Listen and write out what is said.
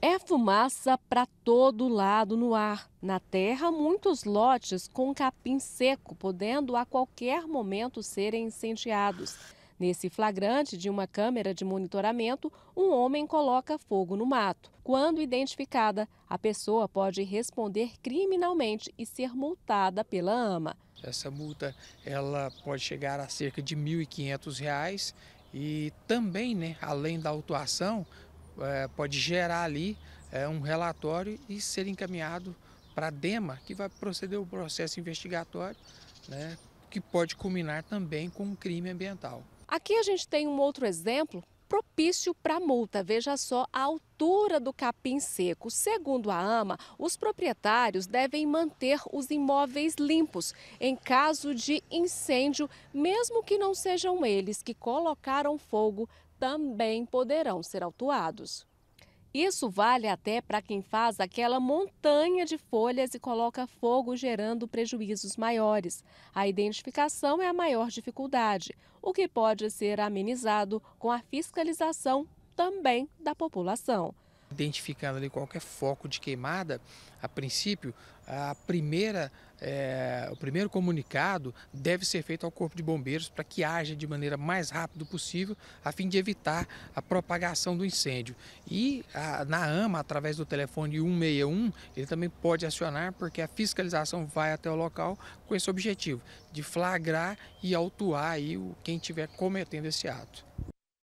É fumaça para todo lado no ar. Na terra, muitos lotes com capim seco, podendo a qualquer momento serem incendiados. Nesse flagrante de uma câmera de monitoramento, um homem coloca fogo no mato. Quando identificada, a pessoa pode responder criminalmente e ser multada pela AMA. Essa multa ela pode chegar a cerca de R$ 1.500 e também, né, além da autuação, é, pode gerar ali é, um relatório e ser encaminhado para a DEMA, que vai proceder o processo investigatório, né, que pode culminar também com um crime ambiental. Aqui a gente tem um outro exemplo propício para multa. Veja só a altura do capim seco. Segundo a AMA, os proprietários devem manter os imóveis limpos em caso de incêndio, mesmo que não sejam eles que colocaram fogo também poderão ser autuados. Isso vale até para quem faz aquela montanha de folhas e coloca fogo, gerando prejuízos maiores. A identificação é a maior dificuldade, o que pode ser amenizado com a fiscalização também da população identificando ali qualquer é foco de queimada, a princípio, a primeira, é, o primeiro comunicado deve ser feito ao Corpo de Bombeiros para que haja de maneira mais rápida possível, a fim de evitar a propagação do incêndio. E a, na AMA, através do telefone 161, ele também pode acionar, porque a fiscalização vai até o local com esse objetivo, de flagrar e autuar aí o, quem estiver cometendo esse ato.